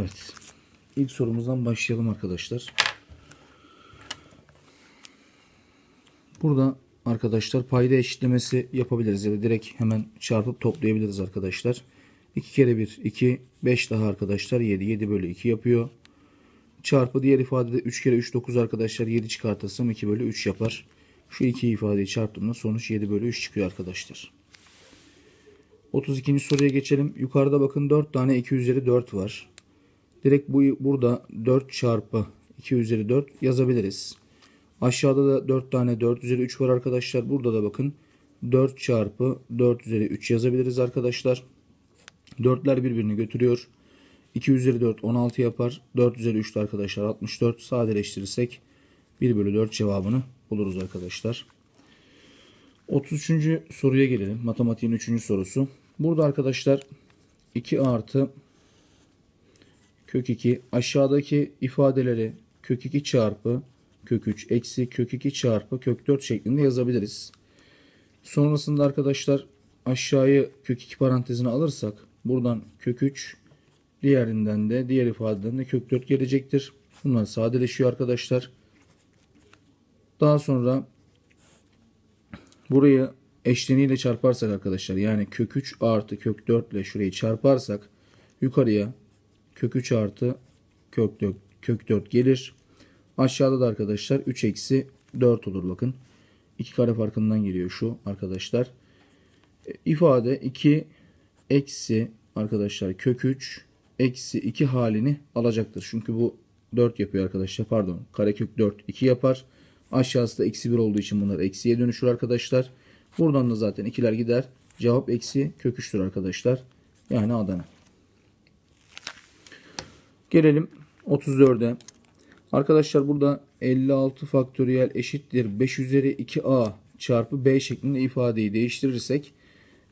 Evet. İlk sorumuzdan başlayalım arkadaşlar. Burada arkadaşlar payda eşitlemesi yapabiliriz ya direkt hemen çarpıp toplayabiliriz arkadaşlar. 2 kere 1 2 5 daha arkadaşlar 7 7 bölü 2 yapıyor. Çarpı diğer ifadede 3 kere 3 9 arkadaşlar 7 çıkartırsam 2 bölü 3 yapar. Şu iki ifadeyi çarptığımda sonuç 7 bölü 3 çıkıyor arkadaşlar. 32. soruya geçelim. Yukarıda bakın 4 tane 2 üzeri 4 var. Direkt bu burada 4 çarpı 2 üzeri 4 yazabiliriz. Aşağıda da 4 tane 4 üzeri 3 var arkadaşlar. Burada da bakın 4 çarpı 4 üzeri 3 yazabiliriz arkadaşlar. 4'ler birbirini götürüyor. 2 üzeri 4 16 yapar. 4 üzeri 3 arkadaşlar 64. Sadeleştirirsek 1 bölü 4 cevabını buluruz arkadaşlar. 33. soruya gelelim. Matematiğin 3. sorusu. Burada arkadaşlar 2 artı kök 2 aşağıdaki ifadeleri kök 2 çarpı kök 3 eksi kök 2 çarpı kök 4 şeklinde yazabiliriz. Sonrasında arkadaşlar aşağıyı kök 2 parantezine alırsak buradan kök 3 diğerinden de diğer ifadeden de kök 4 gelecektir. Bunlar sadeleşiyor arkadaşlar. Daha sonra burayı eşleniğiyle çarparsak arkadaşlar yani kök 3 artı kök 4 ile şurayı çarparsak yukarıya kök 3 artı kök 4, kök 4 gelir. Aşağıda da arkadaşlar 3 eksi 4 olur bakın. 2 kare farkından geliyor şu arkadaşlar. E, ifade 2 eksi arkadaşlar kök 3 eksi 2 halini alacaktır. Çünkü bu 4 yapıyor arkadaşlar. Pardon kare kök 4 2 yapar. Aşağısı da eksi 1 olduğu için bunlar eksiye dönüşür arkadaşlar. Buradan da zaten ikiler gider. Cevap eksi kök 3'tür arkadaşlar. Yani Adana. Gelelim 34'e. Arkadaşlar burada 56 faktöriyel eşittir 5 üzeri 2a çarpı b şeklinde ifadeyi değiştirirsek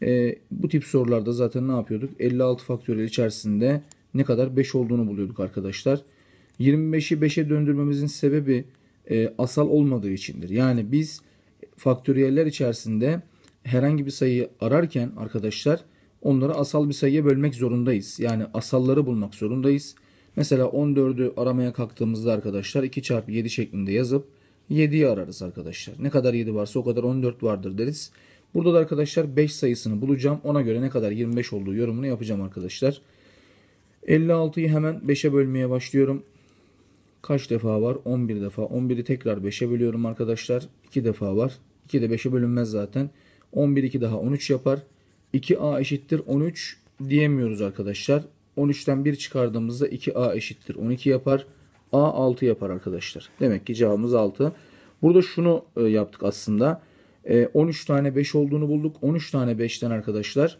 e, bu tip sorularda zaten ne yapıyorduk? 56 faktöriyel içerisinde ne kadar 5 olduğunu buluyorduk arkadaşlar. 25'i 5'e döndürmemizin sebebi e, asal olmadığı içindir. Yani biz faktöriyeller içerisinde herhangi bir sayıyı ararken arkadaşlar onları asal bir sayıya bölmek zorundayız. Yani asalları bulmak zorundayız. Mesela 14'ü aramaya kalktığımızda arkadaşlar 2 çarpı 7 şeklinde yazıp 7'yi ararız arkadaşlar. Ne kadar 7 varsa o kadar 14 vardır deriz. Burada da arkadaşlar 5 sayısını bulacağım. Ona göre ne kadar 25 olduğu yorumunu yapacağım arkadaşlar. 56'yı hemen 5'e bölmeye başlıyorum. Kaç defa var? 11 defa. 11'i tekrar 5'e bölüyorum arkadaşlar. 2 defa var. 2 de 5'e bölünmez zaten. 11 2 daha 13 yapar. 2a eşittir 13 diyemiyoruz arkadaşlar. 13'ten 1 çıkardığımızda 2a eşittir. 12 yapar. a 6 yapar arkadaşlar. Demek ki cevabımız 6. Burada şunu e, yaptık aslında. 13 e, tane 5 olduğunu bulduk. 13 tane 5'ten arkadaşlar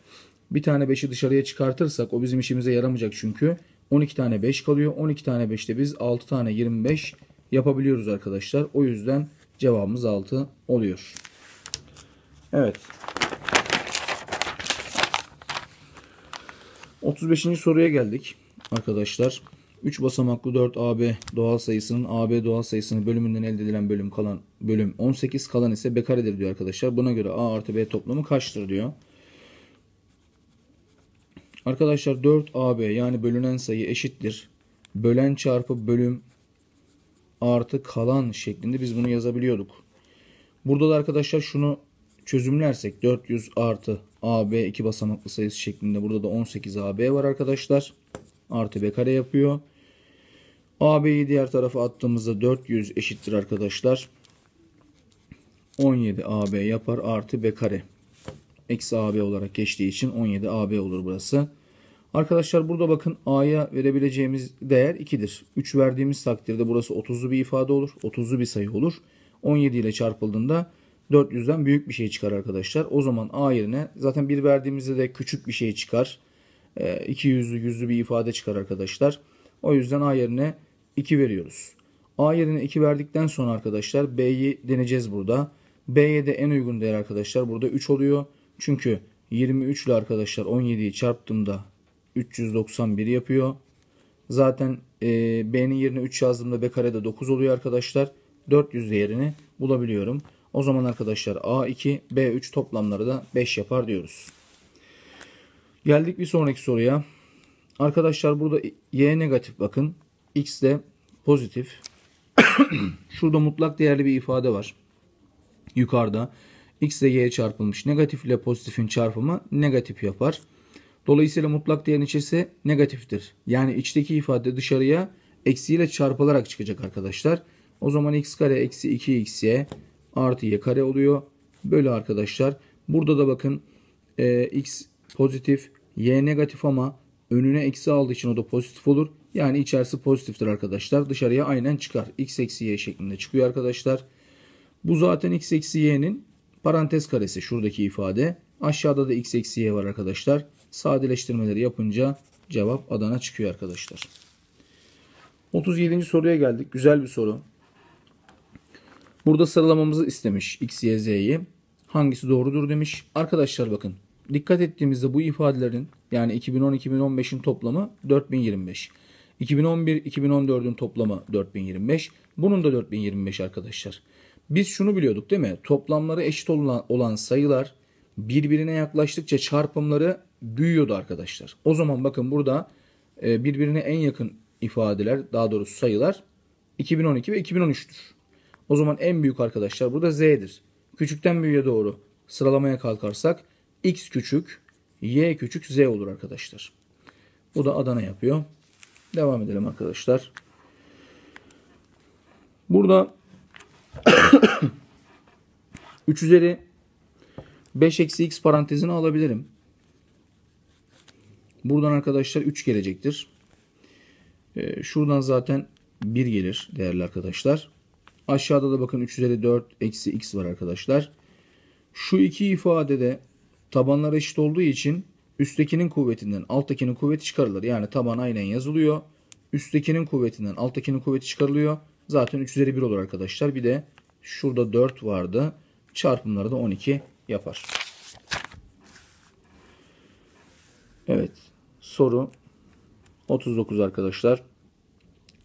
bir tane 5'i dışarıya çıkartırsak o bizim işimize yaramayacak çünkü. 12 tane 5 kalıyor. 12 tane 5'te biz 6 tane 25 yapabiliyoruz arkadaşlar. O yüzden cevabımız 6 oluyor. Evet. 35. soruya geldik arkadaşlar. 3 basamaklı 4 AB doğal sayısının AB doğal sayısının bölümünden elde edilen bölüm kalan bölüm 18 kalan ise B karedir diyor arkadaşlar. Buna göre A artı B toplamı kaçtır diyor. Arkadaşlar 4 AB yani bölünen sayı eşittir. Bölen çarpı bölüm artı kalan şeklinde biz bunu yazabiliyorduk. Burada da arkadaşlar şunu çözümlersek 400 artı AB iki basamaklı sayısı şeklinde burada da 18 AB var arkadaşlar. Artı B kare yapıyor. AB'yi diğer tarafa attığımızda 400 eşittir arkadaşlar. 17 AB yapar artı B kare. Eksi AB olarak geçtiği için 17 AB olur burası. Arkadaşlar burada bakın A'ya verebileceğimiz değer 2'dir. 3 verdiğimiz takdirde burası 30'lu bir ifade olur. 30'lu bir sayı olur. 17 ile çarpıldığında 400'den büyük bir şey çıkar arkadaşlar. O zaman A yerine zaten bir verdiğimizde de küçük bir şey çıkar. 200'lü e, yüzlü bir ifade çıkar arkadaşlar. O yüzden A yerine 2 veriyoruz. A yerine 2 verdikten sonra arkadaşlar B'yi deneyeceğiz burada. B'ye de en uygun değer arkadaşlar burada 3 oluyor. Çünkü 23 ile arkadaşlar 17'yi çarptığımda 391 yapıyor. Zaten e, B'nin yerine 3 yazdığımda B karede 9 oluyor arkadaşlar. 400 değerini bulabiliyorum. O zaman arkadaşlar A2, B3 toplamları da 5 yapar diyoruz. Geldik bir sonraki soruya. Arkadaşlar burada Y negatif bakın. X de pozitif. Şurada mutlak değerli bir ifade var. Yukarıda x ile y çarpılmış. Negatif ile pozitifin çarpımı negatif yapar. Dolayısıyla mutlak değerin içerisi negatiftir. Yani içteki ifade dışarıya eksiyle çarpılarak çıkacak arkadaşlar. O zaman x kare eksi 2xy artı y kare oluyor. Böyle arkadaşlar. Burada da bakın e, x pozitif y negatif ama önüne eksi aldığı için o da pozitif olur. Yani içerisi pozitiftir arkadaşlar. Dışarıya aynen çıkar. x eksi y şeklinde çıkıyor arkadaşlar. Bu zaten x eksi y'nin parantez karesi şuradaki ifade. Aşağıda da x eksi y var arkadaşlar. Sadeleştirmeleri yapınca cevap Adana çıkıyor arkadaşlar. 37. soruya geldik. Güzel bir soru. Burada sıralamamızı istemiş X, Y, Z'yi. Hangisi doğrudur demiş. Arkadaşlar bakın dikkat ettiğimizde bu ifadelerin yani 2010-2015'in toplamı 4025. 2011-2014'ün toplamı 4025. Bunun da 4025 arkadaşlar. Biz şunu biliyorduk değil mi? Toplamları eşit olan, olan sayılar birbirine yaklaştıkça çarpımları büyüyordu arkadaşlar. O zaman bakın burada e, birbirine en yakın ifadeler daha doğrusu sayılar 2012 ve 2013'tür. O zaman en büyük arkadaşlar burada z'dir. Küçükten büyüğe doğru sıralamaya kalkarsak x küçük, y küçük, z olur arkadaşlar. Bu da Adana yapıyor. Devam edelim arkadaşlar. Burada 3 üzeri 5 eksi x parantezini alabilirim. Buradan arkadaşlar 3 gelecektir. Ee, şuradan zaten 1 gelir değerli arkadaşlar. Aşağıda da bakın 3 üzeri 4 eksi x var arkadaşlar. Şu iki ifadede tabanlar eşit olduğu için üsttekinin kuvvetinden alttakinin kuvveti çıkarılır. Yani taban aynen yazılıyor. Üsttekinin kuvvetinden alttakinin kuvveti çıkarılıyor. Zaten 3 üzeri 1 olur arkadaşlar. Bir de şurada 4 vardı. Çarpımları da 12 yapar. Evet. Soru 39 arkadaşlar.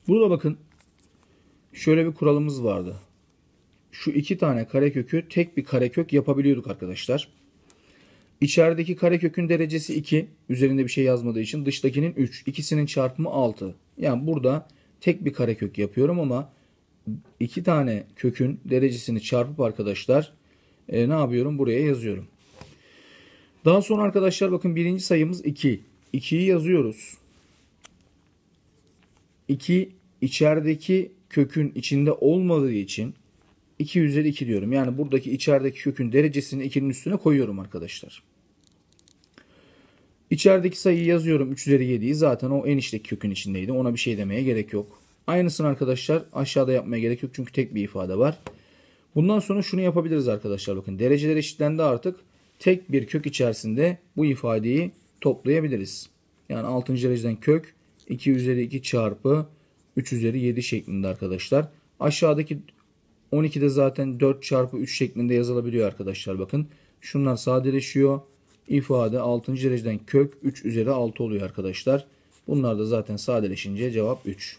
Burada bakın şöyle bir kuralımız vardı. Şu iki tane karekökü tek bir karekök yapabiliyorduk arkadaşlar. İçerideki karekökün derecesi 2. Üzerinde bir şey yazmadığı için dıştakinin 3. İkisinin çarpımı 6. Yani burada tek bir karekök yapıyorum ama iki tane kökün derecesini çarpıp arkadaşlar e, ne yapıyorum? Buraya yazıyorum. Daha sonra arkadaşlar bakın birinci sayımız 2. 2'yi yazıyoruz. 2 içerideki kökün içinde olmadığı için 2 üzeri 2 diyorum. Yani buradaki içerideki kökün derecesini 2'nin üstüne koyuyorum arkadaşlar. İçerideki sayıyı yazıyorum 3 üzeri 7'yi zaten o enişteki kökün içindeydi. Ona bir şey demeye gerek yok. Aynısını arkadaşlar aşağıda yapmaya gerek yok çünkü tek bir ifade var. Bundan sonra şunu yapabiliriz arkadaşlar bakın dereceler eşitlendi artık. Tek bir kök içerisinde bu ifadeyi toplayabiliriz. Yani 6. dereceden kök 2 üzeri 2 çarpı 3 üzeri 7 şeklinde arkadaşlar. Aşağıdaki 12'de zaten 4 çarpı 3 şeklinde yazılabiliyor arkadaşlar. Bakın şunlar sadeleşiyor. İfade 6. dereceden kök 3 üzeri 6 oluyor arkadaşlar. Bunlar da zaten sadeleşince cevap 3.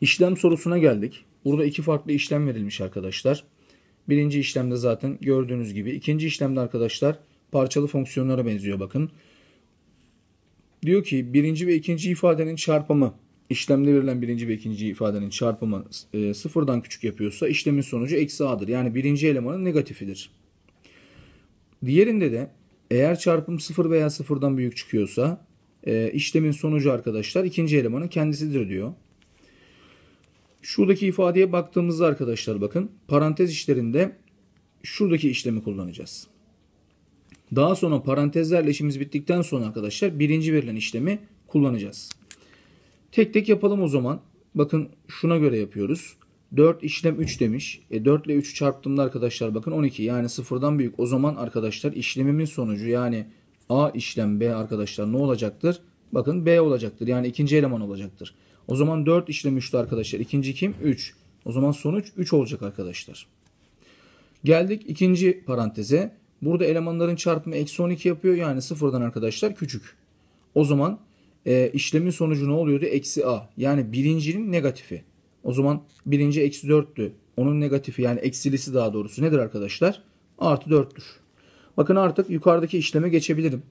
İşlem sorusuna geldik. Burada iki farklı işlem verilmiş arkadaşlar. Birinci işlemde zaten gördüğünüz gibi. ikinci işlemde arkadaşlar parçalı fonksiyonlara benziyor bakın diyor ki birinci ve ikinci ifadenin çarpımı işlemde verilen birinci ve ikinci ifadenin çarpımı e, sıfırdan küçük yapıyorsa işlemin sonucu eksi a'dır. Yani birinci elemanın negatifidir. Diğerinde de eğer çarpım sıfır veya sıfırdan büyük çıkıyorsa e, işlemin sonucu arkadaşlar ikinci elemanın kendisidir diyor. Şuradaki ifadeye baktığımızda arkadaşlar bakın parantez işlerinde şuradaki işlemi kullanacağız. Daha sonra parantezlerle işimiz bittikten sonra arkadaşlar birinci verilen işlemi kullanacağız. Tek tek yapalım o zaman. Bakın şuna göre yapıyoruz. 4 işlem 3 demiş. E 4 ile 3'ü çarptığımda arkadaşlar bakın 12 yani sıfırdan büyük. O zaman arkadaşlar işlemimin sonucu yani A işlem B arkadaşlar ne olacaktır? Bakın B olacaktır. Yani ikinci eleman olacaktır. O zaman 4 işlem 3'tü arkadaşlar. İkinci kim? 3. O zaman sonuç 3 olacak arkadaşlar. Geldik ikinci paranteze. Burada elemanların çarpımı eksi 12 yapıyor. Yani sıfırdan arkadaşlar küçük. O zaman e, işlemin sonucu ne oluyordu? Eksi a. Yani birincinin negatifi. O zaman birinci eksi 4'tü. Onun negatifi yani eksilisi daha doğrusu nedir arkadaşlar? Artı 4'tür. Bakın artık yukarıdaki işleme geçebilirim.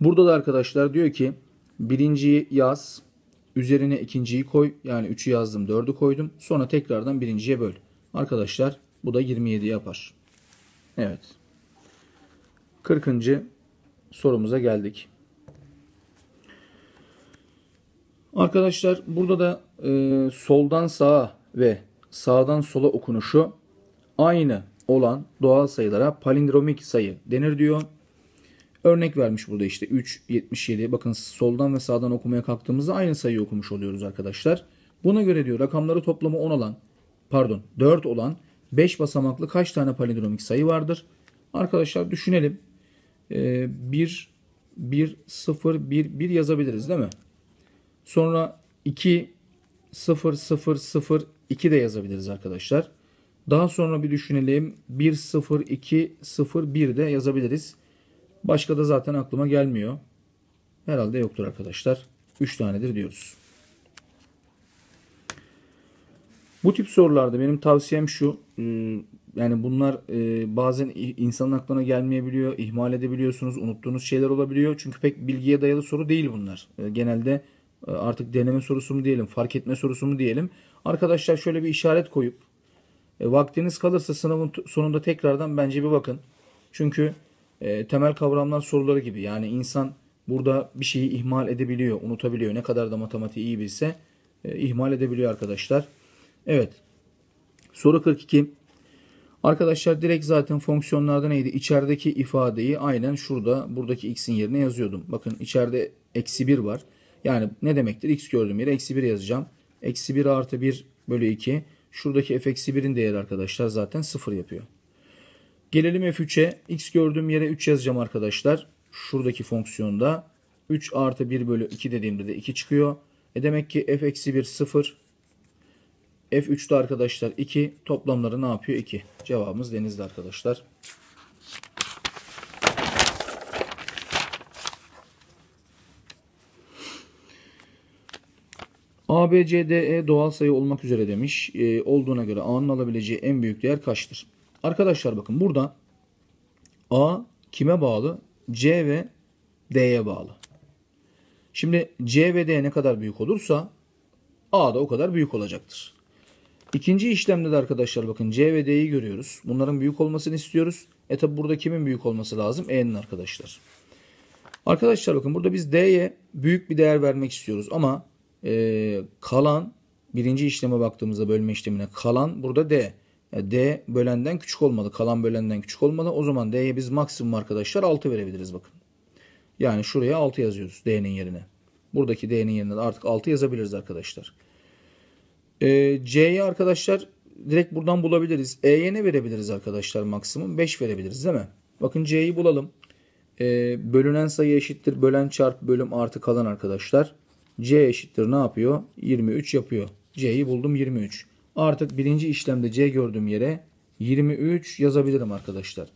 Burada da arkadaşlar diyor ki birinciyi yaz. Üzerine ikinciyi koy. Yani 3'ü yazdım 4'ü koydum. Sonra tekrardan birinciye böl. Arkadaşlar bu da 27 yapar. Evet. 40. sorumuza geldik. Arkadaşlar burada da e, soldan sağa ve sağdan sola okunuşu aynı olan doğal sayılara palindromik sayı denir diyor. Örnek vermiş burada işte 3, 77. Bakın soldan ve sağdan okumaya kalktığımızda aynı sayıyı okumuş oluyoruz arkadaşlar. Buna göre diyor rakamları toplamı 10 olan pardon 4 olan 5 basamaklı kaç tane palindromik sayı vardır? Arkadaşlar düşünelim. 1, 1, 0, 1, 1 yazabiliriz değil mi? Sonra 2, 0, 0, 0, 2 de yazabiliriz arkadaşlar. Daha sonra bir düşünelim. 1, 0, 2, 0, 1 de yazabiliriz. Başka da zaten aklıma gelmiyor. Herhalde yoktur arkadaşlar. 3 tanedir diyoruz. Bu tip sorularda benim tavsiyem şu. E, yani bunlar e, bazen insanın aklına gelmeyebiliyor, ihmal edebiliyorsunuz, unuttuğunuz şeyler olabiliyor. Çünkü pek bilgiye dayalı soru değil bunlar. E, genelde artık deneme sorusu mu diyelim, fark etme sorusu mu diyelim. Arkadaşlar şöyle bir işaret koyup vaktiniz kalırsa sınavın sonunda tekrardan bence bir bakın. Çünkü temel kavramlar soruları gibi. Yani insan burada bir şeyi ihmal edebiliyor, unutabiliyor. Ne kadar da matematiği iyi bilse ihmal edebiliyor arkadaşlar. Evet. Soru 42. Arkadaşlar direkt zaten fonksiyonlarda neydi? İçerideki ifadeyi aynen şurada buradaki x'in yerine yazıyordum. Bakın içeride eksi 1 var. Yani ne demektir? x gördüğüm yere eksi 1 yazacağım. Eksi 1 artı 1 bölü 2. Şuradaki f eksi 1'in değeri arkadaşlar zaten 0 yapıyor. Gelelim f3'e. x gördüğüm yere 3 yazacağım arkadaşlar. Şuradaki fonksiyonda 3 artı 1 bölü 2 dediğimde de 2 çıkıyor. E demek ki f eksi 1 0. F3'te arkadaşlar 2. Toplamları ne yapıyor? 2. Cevabımız denizde arkadaşlar. A, B, C, D, E doğal sayı olmak üzere demiş. E, olduğuna göre A'nın alabileceği en büyük değer kaçtır? Arkadaşlar bakın burada A kime bağlı? C ve D'ye bağlı. Şimdi C ve D ne kadar büyük olursa A da o kadar büyük olacaktır. İkinci işlemde de arkadaşlar bakın C ve D'yi görüyoruz. Bunların büyük olmasını istiyoruz. E tabi burada kimin büyük olması lazım? E'nin arkadaşlar. Arkadaşlar bakın burada biz D'ye büyük bir değer vermek istiyoruz. Ama e, kalan birinci işleme baktığımızda bölme işlemine kalan burada D. E, D bölenden küçük olmalı. Kalan bölenden küçük olmalı. O zaman D'ye biz maksimum arkadaşlar 6 verebiliriz bakın. Yani şuraya 6 yazıyoruz D'nin yerine. Buradaki D'nin yerine artık 6 yazabiliriz arkadaşlar. E, ee, C'ye arkadaşlar direkt buradan bulabiliriz. E'ye ne verebiliriz arkadaşlar maksimum? 5 verebiliriz değil mi? Bakın C'yi bulalım. E, bölünen sayı eşittir. Bölen çarp bölüm artı kalan arkadaşlar. C eşittir ne yapıyor? 23 yapıyor. C'yi buldum 23. Artık birinci işlemde C gördüğüm yere 23 yazabilirim arkadaşlar.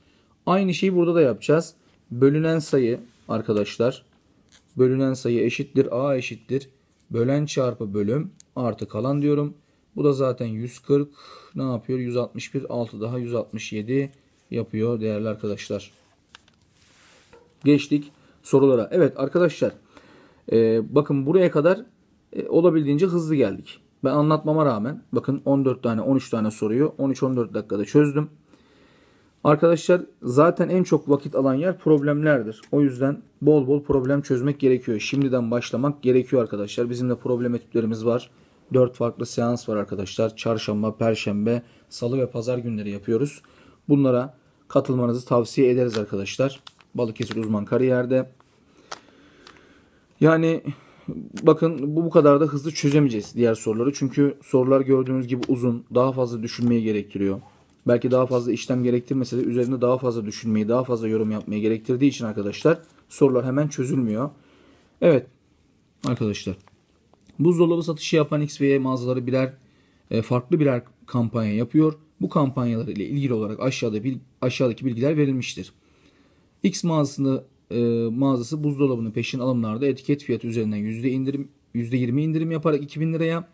Aynı şeyi burada da yapacağız. Bölünen sayı arkadaşlar. Bölünen sayı eşittir. A eşittir. Bölen çarpı bölüm artı kalan diyorum. Bu da zaten 140 ne yapıyor? 161 6 daha 167 yapıyor değerli arkadaşlar. Geçtik sorulara. Evet arkadaşlar e, bakın buraya kadar e, olabildiğince hızlı geldik. Ben anlatmama rağmen bakın 14 tane 13 tane soruyu 13-14 dakikada çözdüm. Arkadaşlar zaten en çok vakit alan yer problemlerdir. O yüzden bol bol problem çözmek gerekiyor. Şimdiden başlamak gerekiyor arkadaşlar. Bizim de problem etütlerimiz var. 4 farklı seans var arkadaşlar. Çarşamba, perşembe, salı ve pazar günleri yapıyoruz. Bunlara katılmanızı tavsiye ederiz arkadaşlar. Balıkesir uzman kariyerde. Yani bakın bu bu kadar da hızlı çözemeyeceğiz diğer soruları. Çünkü sorular gördüğünüz gibi uzun. Daha fazla düşünmeyi gerektiriyor belki daha fazla işlem gerektirmese de üzerinde daha fazla düşünmeyi, daha fazla yorum yapmayı gerektirdiği için arkadaşlar sorular hemen çözülmüyor. Evet arkadaşlar buzdolabı satışı yapan X ve Y mağazaları birer e, farklı birer kampanya yapıyor. Bu kampanyalar ile ilgili olarak aşağıda bil, aşağıdaki bilgiler verilmiştir. X mağazasını e, mağazası buzdolabını peşin alımlarda etiket fiyatı üzerinden yüzde indirim, yüzde %20 indirim yaparak 2000 liraya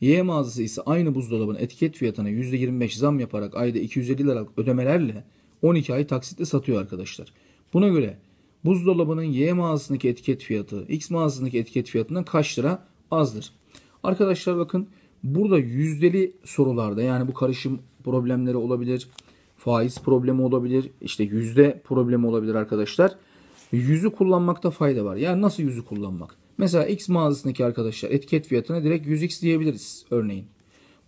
Y mağazası ise aynı buzdolabının etiket fiyatına %25 zam yaparak ayda 250 liralık ödemelerle 12 ay taksitle satıyor arkadaşlar. Buna göre buzdolabının Y mağazasındaki etiket fiyatı X mağazasındaki etiket fiyatından kaç lira azdır? Arkadaşlar bakın burada yüzdeli sorularda yani bu karışım problemleri olabilir. Faiz problemi olabilir. işte yüzde problemi olabilir arkadaşlar. Yüzü kullanmakta fayda var. Yani nasıl yüzü kullanmak? Mesela X mağazasındaki arkadaşlar etiket fiyatına direkt 100X diyebiliriz örneğin.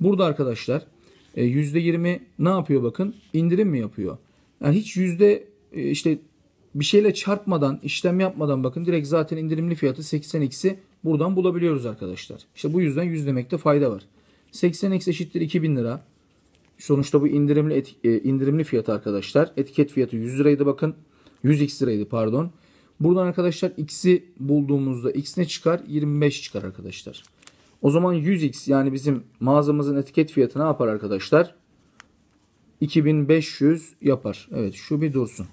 Burada arkadaşlar %20 e, ne yapıyor bakın? indirim mi yapıyor? Yani hiç yüzde e, işte bir şeyle çarpmadan, işlem yapmadan bakın direkt zaten indirimli fiyatı 80x'i buradan bulabiliyoruz arkadaşlar. İşte bu yüzden 100 demekte fayda var. 80x eşittir 2000 lira. Sonuçta bu indirimli et, e, indirimli fiyat arkadaşlar. Etiket fiyatı 100 liraydı bakın. 100x liraydı pardon. Buradan arkadaşlar x'i bulduğumuzda x ne çıkar? 25 çıkar arkadaşlar. O zaman 100x yani bizim mağazamızın etiket fiyatı ne yapar arkadaşlar? 2500 yapar. Evet şu bir dursun.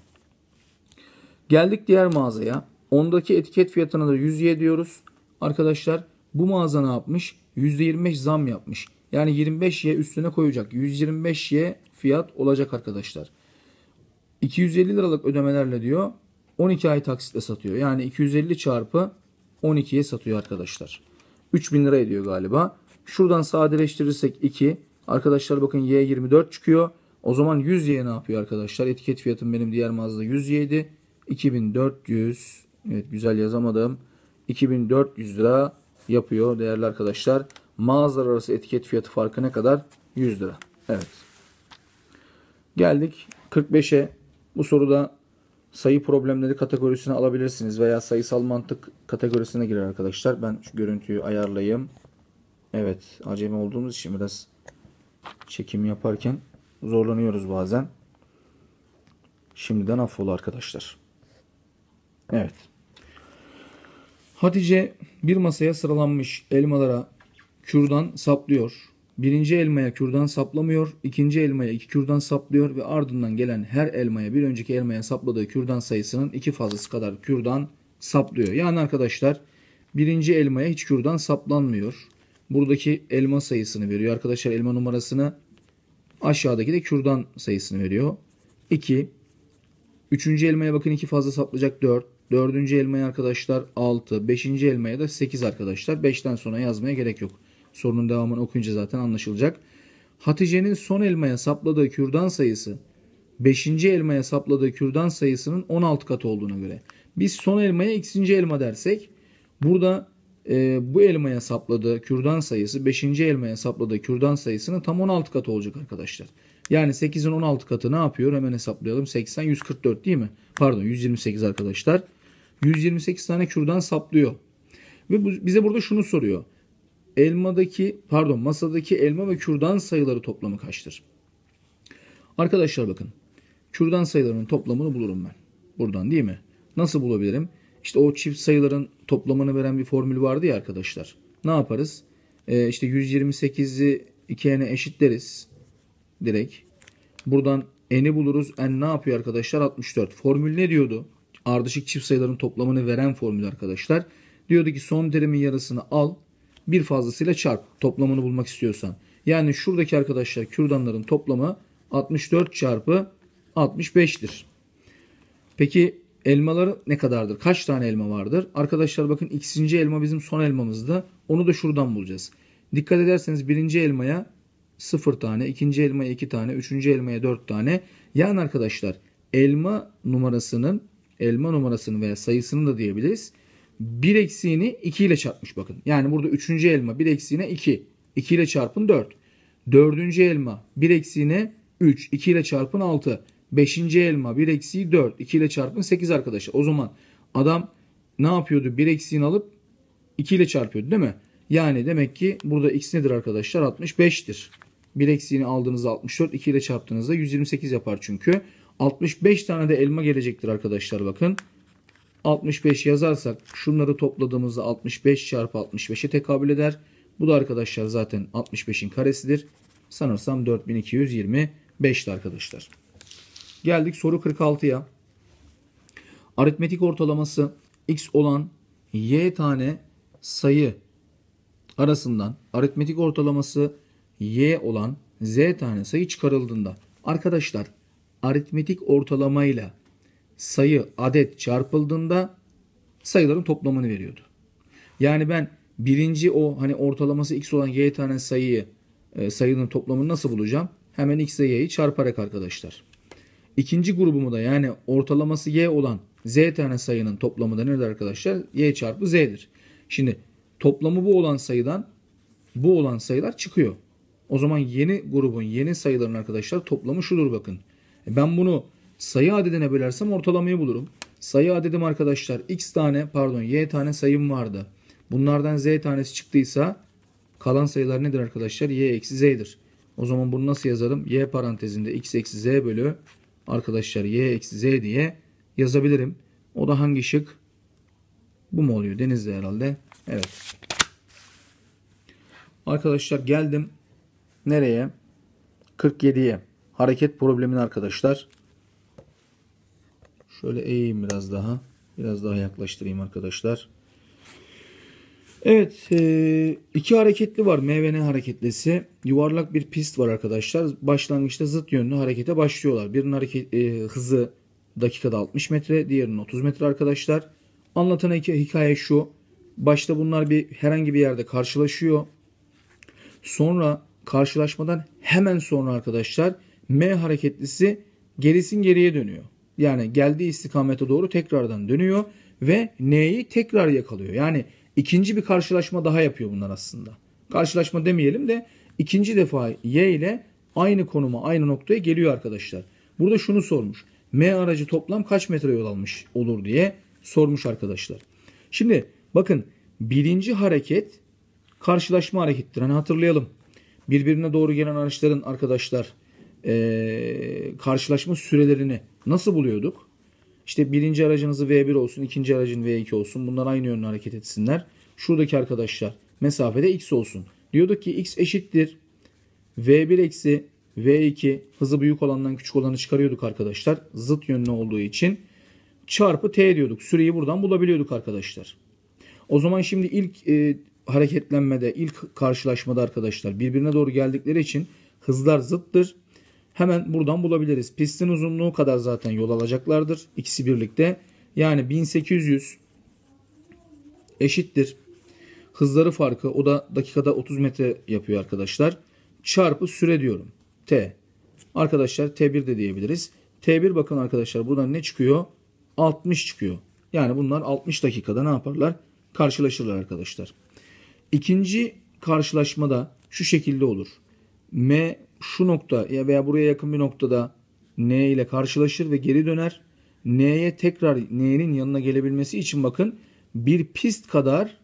Geldik diğer mağazaya. Ondaki etiket fiyatına da 100'ye diyoruz. Arkadaşlar bu mağaza ne yapmış? %25 zam yapmış. Yani 25 25'ye üstüne koyacak. 125 125'ye fiyat olacak arkadaşlar. 250 liralık ödemelerle diyor 12 ay taksitle satıyor. Yani 250 çarpı 12'ye satıyor arkadaşlar. 3000 lira ediyor galiba. Şuradan sadeleştirirsek 2. Arkadaşlar bakın Y 24 çıkıyor. O zaman 100Y ne yapıyor arkadaşlar? Etiket fiyatım benim diğer mağazada 100Y'ydi. 2400 evet güzel yazamadım. 2400 lira yapıyor değerli arkadaşlar. Mağazalar arası etiket fiyatı farkı ne kadar? 100 lira. Evet. Geldik 45'e. Bu soruda sayı problemleri kategorisine alabilirsiniz veya sayısal mantık kategorisine girer arkadaşlar. Ben şu görüntüyü ayarlayayım. Evet acemi olduğumuz için biraz çekim yaparken zorlanıyoruz bazen. Şimdiden affola arkadaşlar. Evet. Hatice bir masaya sıralanmış elmalara kürdan saplıyor. Birinci elmaya kürdan saplamıyor, ikinci elmaya iki kürdan saplıyor ve ardından gelen her elmaya bir önceki elmaya sapladığı kürdan sayısının iki fazlası kadar kürdan saplıyor. Yani arkadaşlar birinci elmaya hiç kürdan saplanmıyor. Buradaki elma sayısını veriyor. Arkadaşlar elma numarasını aşağıdaki de kürdan sayısını veriyor. 2. Üçüncü elmaya bakın iki fazla saplayacak 4. Dördüncü elmaya arkadaşlar 6. Beşinci elmaya da 8 arkadaşlar. 5'ten sonra yazmaya gerek yok. Sorunun devamını okuyunca zaten anlaşılacak. Hatice'nin son elmaya sapladığı kürdan sayısı 5. elmaya sapladığı kürdan sayısının 16 katı olduğuna göre. Biz son elmaya ikinci elma dersek burada e, bu elmaya sapladığı kürdan sayısı 5. elmaya sapladığı kürdan sayısının tam 16 katı olacak arkadaşlar. Yani 8'in 16 katı ne yapıyor? Hemen hesaplayalım. 80 144 değil mi? Pardon 128 arkadaşlar. 128 tane kürdan saplıyor. Ve bu, bize burada şunu soruyor elmadaki pardon masadaki elma ve kürdan sayıları toplamı kaçtır? Arkadaşlar bakın. Kürdan sayılarının toplamını bulurum ben. Buradan değil mi? Nasıl bulabilirim? İşte o çift sayıların toplamını veren bir formül vardı ya arkadaşlar. Ne yaparız? Ee, işte 128'i 2n'e eşitleriz. Direkt. Buradan n'i buluruz. n ne yapıyor arkadaşlar? 64. Formül ne diyordu? Ardışık çift sayıların toplamını veren formül arkadaşlar. Diyordu ki son terimin yarısını al bir fazlasıyla çarp toplamını bulmak istiyorsan. Yani şuradaki arkadaşlar kürdanların toplamı 64 çarpı 65'tir. Peki elmaları ne kadardır? Kaç tane elma vardır? Arkadaşlar bakın ikinci elma bizim son elmamızdı. Onu da şuradan bulacağız. Dikkat ederseniz birinci elmaya 0 tane, ikinci elmaya 2 tane, üçüncü elmaya 4 tane. Yani arkadaşlar elma numarasının elma numarasını veya sayısını da diyebiliriz. 1 eksiğini 2 ile çarpmış bakın. Yani burada 3. elma 1 eksiğine 2. 2 ile çarpın 4. 4. elma 1 eksiğine 3. 2 ile çarpın 6. 5. elma 1 eksiği 4. 2 ile çarpın 8 arkadaşlar. O zaman adam ne yapıyordu? 1 eksiğini alıp 2 ile çarpıyordu değil mi? Yani demek ki burada x nedir arkadaşlar? 65'tir. 1 eksiğini aldığınızda 64. 2 ile çarptığınızda 128 yapar çünkü. 65 tane de elma gelecektir arkadaşlar bakın. 65 yazarsak şunları topladığımızda 65 çarpı 65'e tekabül eder. Bu da arkadaşlar zaten 65'in karesidir. Sanırsam 4225'ti arkadaşlar. Geldik soru 46'ya. Aritmetik ortalaması x olan y tane sayı arasından aritmetik ortalaması y olan z tane sayı çıkarıldığında arkadaşlar aritmetik ortalamayla sayı adet çarpıldığında sayıların toplamını veriyordu. Yani ben birinci o hani ortalaması x olan y tane sayıyı e, sayının toplamını nasıl bulacağım? Hemen x ile y'yi çarparak arkadaşlar. İkinci grubumu da yani ortalaması y olan z tane sayının toplamı da nedir arkadaşlar? y çarpı z'dir. Şimdi toplamı bu olan sayıdan bu olan sayılar çıkıyor. O zaman yeni grubun yeni sayıların arkadaşlar toplamı şudur bakın. E, ben bunu Sayı adedine bölersem ortalamayı bulurum. Sayı adedim arkadaşlar x tane pardon y tane sayım vardı. Bunlardan z tanesi çıktıysa kalan sayılar nedir arkadaşlar? y eksi z'dir. O zaman bunu nasıl yazarım? y parantezinde x eksi z bölü arkadaşlar y eksi z diye yazabilirim. O da hangi şık? Bu mu oluyor? Denizli herhalde. Evet. Arkadaşlar geldim. Nereye? 47'ye. Hareket problemin arkadaşlar Şöyle eğeyim biraz daha. Biraz daha yaklaştırayım arkadaşlar. Evet e, iki hareketli var M ve N hareketlisi. Yuvarlak bir pist var arkadaşlar. Başlangıçta zıt yönlü harekete başlıyorlar. Birinin hareket e, hızı dakikada 60 metre diğerinin 30 metre arkadaşlar. Anlatan iki hikaye şu. Başta bunlar bir herhangi bir yerde karşılaşıyor. Sonra karşılaşmadan hemen sonra arkadaşlar M hareketlisi gerisin geriye dönüyor yani geldiği istikamete doğru tekrardan dönüyor ve N'yi tekrar yakalıyor. Yani ikinci bir karşılaşma daha yapıyor bunlar aslında. Karşılaşma demeyelim de ikinci defa Y ile aynı konuma aynı noktaya geliyor arkadaşlar. Burada şunu sormuş. M aracı toplam kaç metre yol almış olur diye sormuş arkadaşlar. Şimdi bakın birinci hareket karşılaşma harekettir. Hani hatırlayalım. Birbirine doğru gelen araçların arkadaşlar ee, karşılaşma sürelerini Nasıl buluyorduk? İşte birinci aracınızı V1 olsun, ikinci aracın V2 olsun. Bunlar aynı yönlü hareket etsinler. Şuradaki arkadaşlar mesafede X olsun. Diyorduk ki X eşittir. V1 eksi V2 hızı büyük olandan küçük olanı çıkarıyorduk arkadaşlar. Zıt yönlü olduğu için çarpı T diyorduk. Süreyi buradan bulabiliyorduk arkadaşlar. O zaman şimdi ilk e, hareketlenmede, ilk karşılaşmada arkadaşlar birbirine doğru geldikleri için hızlar zıttır. Hemen buradan bulabiliriz. Pistin uzunluğu kadar zaten yol alacaklardır. İkisi birlikte. Yani 1800 eşittir. Hızları farkı o da dakikada 30 metre yapıyor arkadaşlar. Çarpı süre diyorum. T. Arkadaşlar T1 de diyebiliriz. T1 bakın arkadaşlar buradan ne çıkıyor? 60 çıkıyor. Yani bunlar 60 dakikada ne yaparlar? Karşılaşırlar arkadaşlar. İkinci karşılaşmada şu şekilde olur. M şu nokta ya veya buraya yakın bir noktada N ile karşılaşır ve geri döner. N'ye tekrar N'nin yanına gelebilmesi için bakın bir pist kadar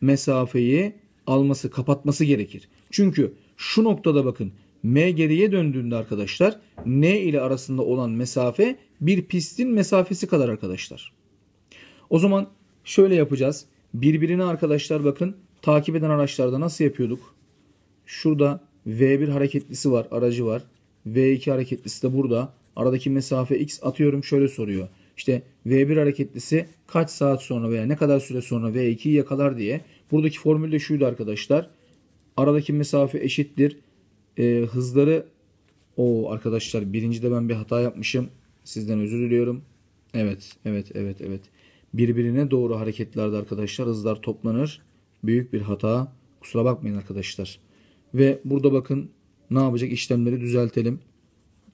mesafeyi alması, kapatması gerekir. Çünkü şu noktada bakın M geriye döndüğünde arkadaşlar N ile arasında olan mesafe bir pistin mesafesi kadar arkadaşlar. O zaman şöyle yapacağız. Birbirini arkadaşlar bakın takip eden araçlarda nasıl yapıyorduk? Şurada V1 hareketlisi var, aracı var. V2 hareketlisi de burada. Aradaki mesafe X atıyorum şöyle soruyor. İşte V1 hareketlisi kaç saat sonra veya ne kadar süre sonra V2'yi yakalar diye. Buradaki formül de şuydu arkadaşlar. Aradaki mesafe eşittir. E, hızları o arkadaşlar birinci de ben bir hata yapmışım. Sizden özür diliyorum. Evet, evet, evet, evet. Birbirine doğru hareketlerde arkadaşlar hızlar toplanır. Büyük bir hata. Kusura bakmayın arkadaşlar. Ve burada bakın ne yapacak işlemleri düzeltelim.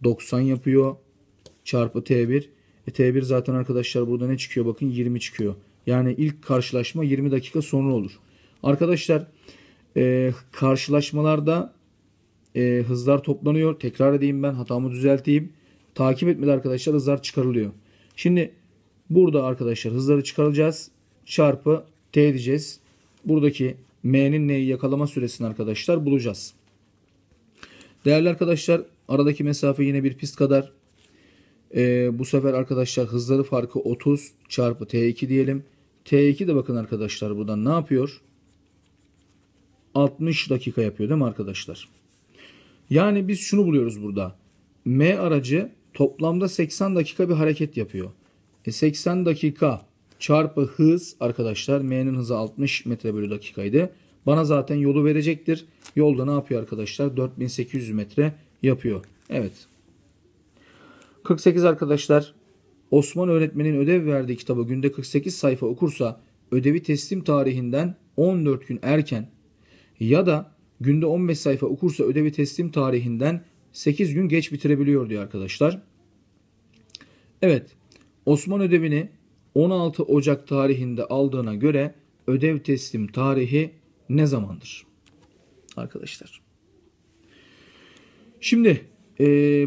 90 yapıyor. Çarpı T1. E, T1 zaten arkadaşlar burada ne çıkıyor? Bakın 20 çıkıyor. Yani ilk karşılaşma 20 dakika sonra olur. Arkadaşlar e, karşılaşmalarda e, hızlar toplanıyor. Tekrar edeyim ben hatamı düzelteyim. Takip etmedi arkadaşlar hızlar çıkarılıyor. Şimdi burada arkadaşlar hızları çıkaracağız. Çarpı T diyeceğiz. Buradaki M'nin neyi yakalama süresini arkadaşlar bulacağız. Değerli arkadaşlar aradaki mesafe yine bir pist kadar. Ee, bu sefer arkadaşlar hızları farkı 30 çarpı T2 diyelim. T2 de bakın arkadaşlar buradan ne yapıyor? 60 dakika yapıyor değil mi arkadaşlar? Yani biz şunu buluyoruz burada. M aracı toplamda 80 dakika bir hareket yapıyor. E 80 dakika çarpı hız arkadaşlar M'nin hızı 60 metre bölü dakikaydı. Bana zaten yolu verecektir. Yolda ne yapıyor arkadaşlar? 4800 metre yapıyor. Evet. 48 arkadaşlar Osman öğretmenin ödev verdiği kitabı günde 48 sayfa okursa ödevi teslim tarihinden 14 gün erken ya da günde 15 sayfa okursa ödevi teslim tarihinden 8 gün geç bitirebiliyor diyor arkadaşlar. Evet. Osman ödevini 16 Ocak tarihinde aldığına göre ödev teslim tarihi ne zamandır? Arkadaşlar. Şimdi e,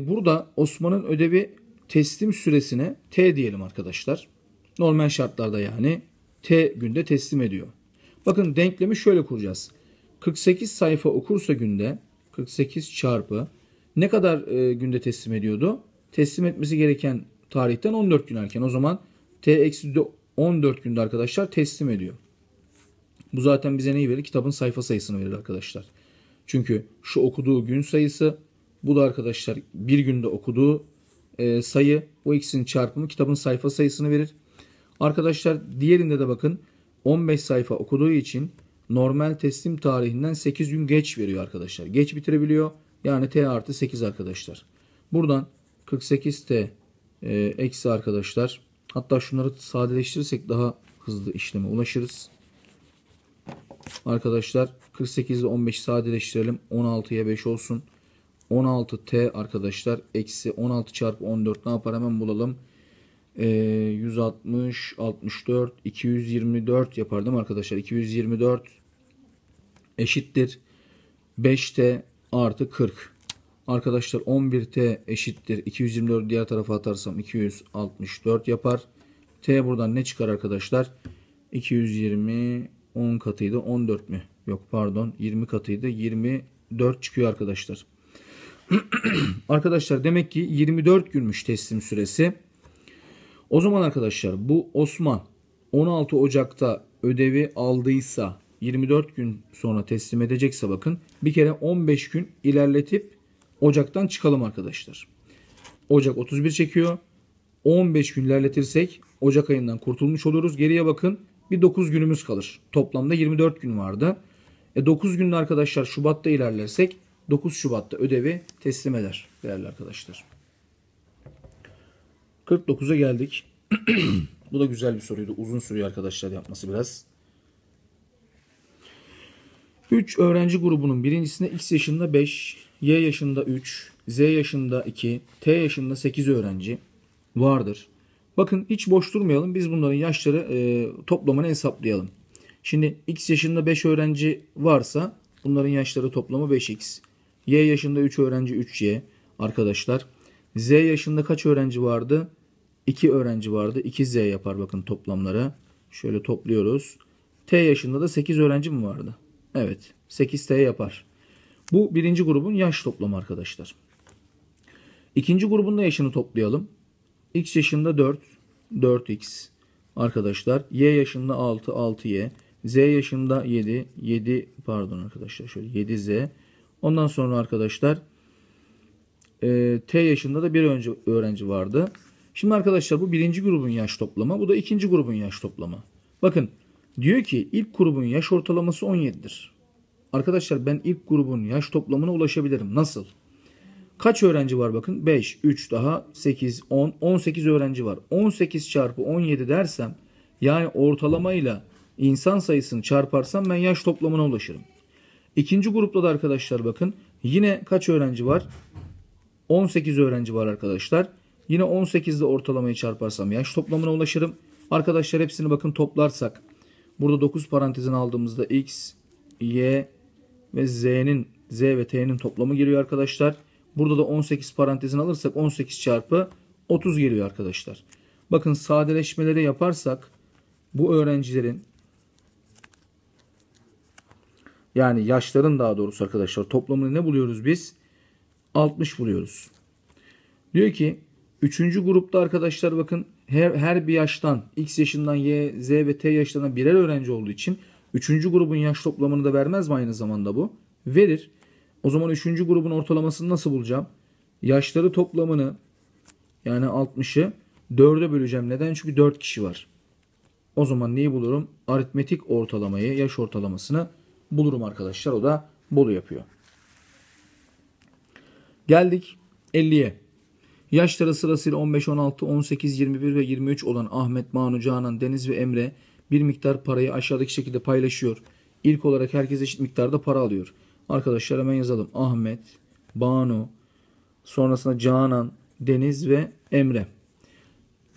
burada Osman'ın ödevi teslim süresine T diyelim arkadaşlar. Normal şartlarda yani T günde teslim ediyor. Bakın denklemi şöyle kuracağız. 48 sayfa okursa günde 48 çarpı ne kadar e, günde teslim ediyordu? Teslim etmesi gereken tarihten 14 gün erken. O zaman T eksi 14 günde arkadaşlar teslim ediyor. Bu zaten bize neyi verir? Kitabın sayfa sayısını verir arkadaşlar. Çünkü şu okuduğu gün sayısı bu da arkadaşlar bir günde okuduğu e, sayı o ikisinin çarpımı kitabın sayfa sayısını verir. Arkadaşlar diğerinde de bakın 15 sayfa okuduğu için normal teslim tarihinden 8 gün geç veriyor arkadaşlar. Geç bitirebiliyor. Yani T artı 8 arkadaşlar. Buradan 48T e, eksi arkadaşlar Hatta şunları sadeleştirirsek daha hızlı işleme ulaşırız. Arkadaşlar 48 ile 15'i sadeleştirelim. 16'ya 5 olsun. 16t arkadaşlar eksi 16 çarpı 14 ne yapar hemen bulalım. Ee, 160, 64, 224 yapar değil mi arkadaşlar? 224 eşittir 5t artı 40. Arkadaşlar 11t eşittir. 224 diğer tarafa atarsam 264 yapar. T buradan ne çıkar arkadaşlar? 220 10 katıydı. 14 mü? Yok pardon 20 katıydı. 24 çıkıyor arkadaşlar. arkadaşlar demek ki 24 günmüş teslim süresi. O zaman arkadaşlar bu Osman 16 Ocak'ta ödevi aldıysa 24 gün sonra teslim edecekse bakın bir kere 15 gün ilerletip Ocak'tan çıkalım arkadaşlar. Ocak 31 çekiyor. 15 gün ilerletirsek Ocak ayından kurtulmuş oluruz. Geriye bakın bir 9 günümüz kalır. Toplamda 24 gün vardı. E 9 günde arkadaşlar Şubat'ta ilerlersek 9 Şubat'ta ödevi teslim eder değerli arkadaşlar. 49'a geldik. Bu da güzel bir soruydu. Uzun sürüyor arkadaşlar yapması biraz. 3 öğrenci grubunun birincisinde x yaşında 5, Y yaşında 3, Z yaşında 2, T yaşında 8 öğrenci vardır. Bakın hiç boş durmayalım. Biz bunların yaşları e, toplamını hesaplayalım. Şimdi X yaşında 5 öğrenci varsa bunların yaşları toplamı 5X. Y yaşında 3 öğrenci 3Y arkadaşlar. Z yaşında kaç öğrenci vardı? 2 öğrenci vardı. 2Z yapar bakın toplamları. Şöyle topluyoruz. T yaşında da 8 öğrenci mi vardı? Evet. 8T yapar. Bu birinci grubun yaş toplamı arkadaşlar. İkinci grubun da yaşını toplayalım. X yaşında 4, 4X arkadaşlar. Y yaşında 6, 6Y. Z yaşında 7, 7 pardon arkadaşlar şöyle 7Z. Ondan sonra arkadaşlar e, T yaşında da bir önce öğrenci vardı. Şimdi arkadaşlar bu birinci grubun yaş toplama. Bu da ikinci grubun yaş toplama. Bakın diyor ki ilk grubun yaş ortalaması 17'dir. Arkadaşlar ben ilk grubun yaş toplamına ulaşabilirim. Nasıl? Kaç öğrenci var bakın? 5, 3 daha 8, 10, 18 öğrenci var. 18 çarpı 17 dersem yani ortalamayla insan sayısını çarparsam ben yaş toplamına ulaşırım. İkinci grupta da arkadaşlar bakın yine kaç öğrenci var? 18 öğrenci var arkadaşlar. Yine 18 ile ortalamayı çarparsam yaş toplamına ulaşırım. Arkadaşlar hepsini bakın toplarsak burada 9 parantezin aldığımızda x, y, ve z'nin z ve t'nin toplamı geliyor arkadaşlar. Burada da 18 parantezin alırsak 18 çarpı 30 geliyor arkadaşlar. Bakın sadeleşmeleri yaparsak bu öğrencilerin yani yaşların daha doğrusu arkadaşlar toplamını ne buluyoruz biz? 60 buluyoruz. Diyor ki 3. grupta arkadaşlar bakın her, her bir yaştan x yaşından y, z ve t yaşlarına birer öğrenci olduğu için Üçüncü grubun yaş toplamını da vermez mi aynı zamanda bu? Verir. O zaman üçüncü grubun ortalamasını nasıl bulacağım? Yaşları toplamını yani 60'ı 4'e böleceğim. Neden? Çünkü 4 kişi var. O zaman neyi bulurum? Aritmetik ortalamayı, yaş ortalamasını bulurum arkadaşlar. O da bolu yapıyor. Geldik 50'ye. Yaşları sırasıyla 15, 16, 18, 21 ve 23 olan Ahmet, Manu, Canan, Deniz ve Emre bir miktar parayı aşağıdaki şekilde paylaşıyor. İlk olarak herkes eşit miktarda para alıyor. Arkadaşlar hemen yazalım. Ahmet, Banu, sonrasında Canan, Deniz ve Emre.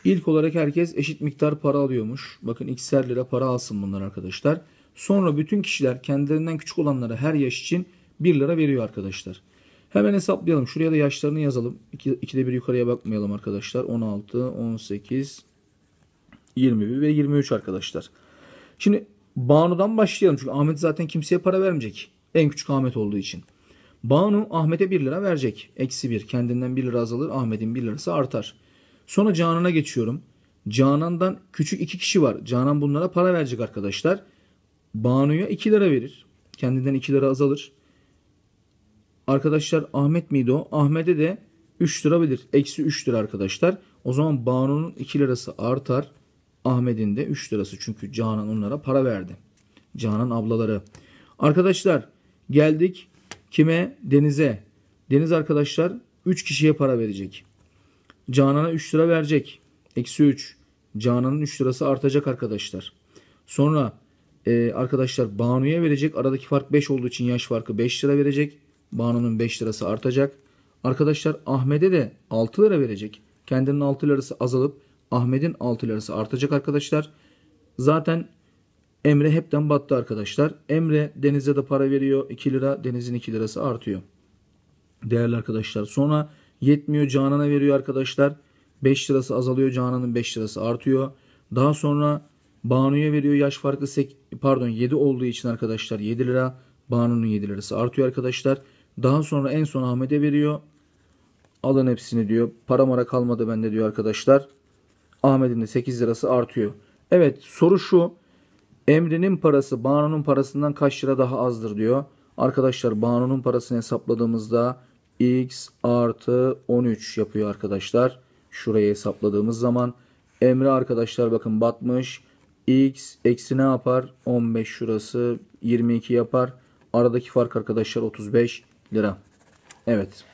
İlk olarak herkes eşit miktar para alıyormuş. Bakın x'er lira para alsın bunlar arkadaşlar. Sonra bütün kişiler kendilerinden küçük olanlara her yaş için 1 lira veriyor arkadaşlar. Hemen hesaplayalım. Şuraya da yaşlarını yazalım. İki, ikide bir yukarıya bakmayalım arkadaşlar. 16, 18, 21 ve 23 arkadaşlar. Şimdi Banu'dan başlayalım. Çünkü Ahmet zaten kimseye para vermeyecek. En küçük Ahmet olduğu için. Banu Ahmet'e 1 lira verecek. Eksi 1. Kendinden 1 lira azalır. Ahmet'in 1 lirası artar. Sonra Canan'a geçiyorum. Canan'dan küçük 2 kişi var. Canan bunlara para verecek arkadaşlar. Banu'ya 2 lira verir. Kendinden 2 lira azalır. Arkadaşlar Ahmet miydi o? Ahmet'e de 3 lira verir. Eksi 3 lira arkadaşlar. O zaman Banu'nun 2 lirası artar. Ahmet'in de 3 lirası çünkü Canan onlara para verdi. Canan ablaları. Arkadaşlar geldik kime? Deniz'e. Deniz arkadaşlar 3 kişiye para verecek. Canan'a 3 lira verecek. Eksi 3. Canan'ın 3 lirası artacak arkadaşlar. Sonra e, arkadaşlar Banu'ya verecek. Aradaki fark 5 olduğu için yaş farkı 5 lira verecek. Banu'nun 5 lirası artacak. Arkadaşlar Ahmet'e de 6 lira verecek. Kendinin 6 lirası azalıp Ahmet'in 6 lirası artacak arkadaşlar. Zaten Emre hepten battı arkadaşlar. Emre Deniz'e de para veriyor. 2 lira Deniz'in 2 lirası artıyor. Değerli arkadaşlar. Sonra yetmiyor Canan'a veriyor arkadaşlar. 5 lirası azalıyor Canan'ın 5 lirası artıyor. Daha sonra Banu'ya veriyor yaş farkı sek, pardon 7 olduğu için arkadaşlar 7 lira. Banu'nun 7 lirası artıyor arkadaşlar. Daha sonra en son Ahmet'e veriyor. Alın hepsini diyor. Para mara kalmadı bende diyor arkadaşlar. Ahmet'in de 8 lirası artıyor. Evet soru şu. Emre'nin parası Banu'nun parasından kaç lira daha azdır diyor. Arkadaşlar Banu'nun parasını hesapladığımızda x artı 13 yapıyor arkadaşlar. Şurayı hesapladığımız zaman Emre arkadaşlar bakın batmış. x eksi ne yapar? 15 şurası 22 yapar. Aradaki fark arkadaşlar 35 lira. Evet.